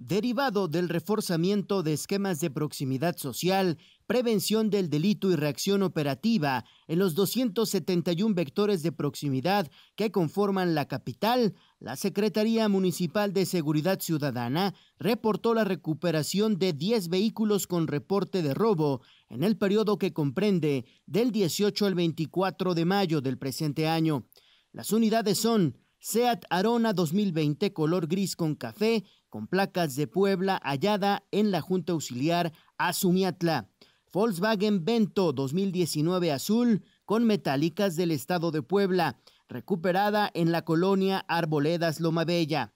derivado del reforzamiento de esquemas de proximidad social, prevención del delito y reacción operativa en los 271 vectores de proximidad que conforman la capital, la Secretaría Municipal de Seguridad Ciudadana reportó la recuperación de 10 vehículos con reporte de robo en el periodo que comprende del 18 al 24 de mayo del presente año. Las unidades son Seat Arona 2020 color gris con café, con placas de Puebla hallada en la Junta Auxiliar Azumiatla. Volkswagen Bento 2019 azul con metálicas del estado de Puebla, recuperada en la colonia Arboledas Lomabella.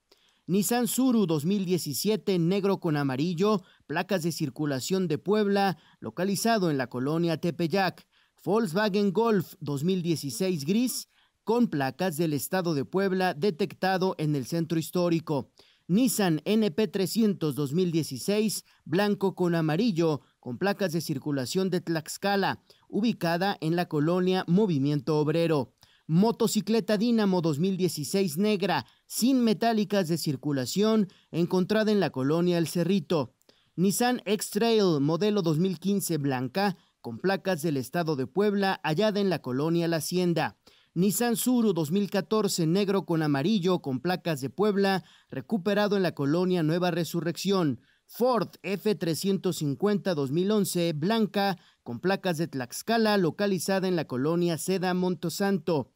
Nissan Suru 2017 negro con amarillo, placas de circulación de Puebla, localizado en la colonia Tepeyac. Volkswagen Golf 2016 gris, con placas del estado de Puebla detectado en el centro histórico. Nissan NP300 2016, blanco con amarillo, con placas de circulación de Tlaxcala, ubicada en la colonia Movimiento Obrero. Motocicleta Dinamo 2016 negra, sin metálicas de circulación, encontrada en la colonia El Cerrito. Nissan X-Trail modelo 2015 blanca, con placas del estado de Puebla, hallada en la colonia La Hacienda. Nissan Suru 2014 negro con amarillo con placas de Puebla, recuperado en la colonia Nueva Resurrección. Ford F350 2011 blanca con placas de Tlaxcala, localizada en la colonia Seda Montosanto.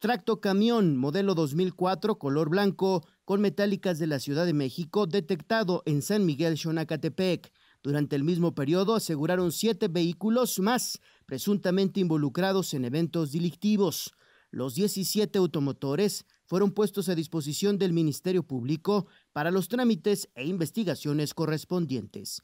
Tracto camión modelo 2004 color blanco con metálicas de la Ciudad de México detectado en San Miguel Xonacatepec. Durante el mismo periodo aseguraron siete vehículos más presuntamente involucrados en eventos delictivos. Los 17 automotores fueron puestos a disposición del Ministerio Público para los trámites e investigaciones correspondientes.